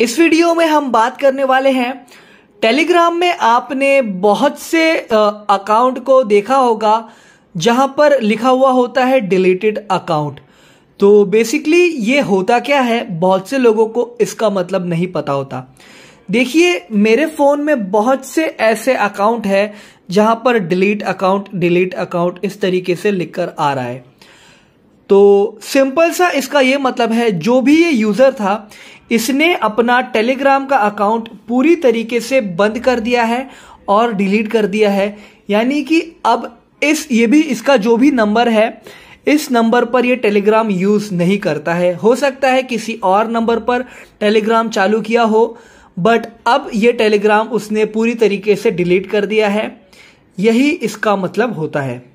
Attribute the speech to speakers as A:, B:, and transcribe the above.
A: इस वीडियो में हम बात करने वाले हैं टेलीग्राम में आपने बहुत से अकाउंट को देखा होगा जहां पर लिखा हुआ होता है डिलीटेड अकाउंट तो बेसिकली ये होता क्या है बहुत से लोगों को इसका मतलब नहीं पता होता देखिए मेरे फ़ोन में बहुत से ऐसे अकाउंट है जहां पर डिलीट अकाउंट डिलीट अकाउंट इस तरीके से लिखकर आ रहा है तो सिंपल सा इसका ये मतलब है जो भी ये यूज़र था इसने अपना टेलीग्राम का अकाउंट पूरी तरीके से बंद कर दिया है और डिलीट कर दिया है यानी कि अब इस ये भी इसका जो भी नंबर है इस नंबर पर यह टेलीग्राम यूज़ नहीं करता है हो सकता है किसी और नंबर पर टेलीग्राम चालू किया हो बट अब ये टेलीग्राम उसने पूरी तरीके से डिलीट कर दिया है यही इसका मतलब होता है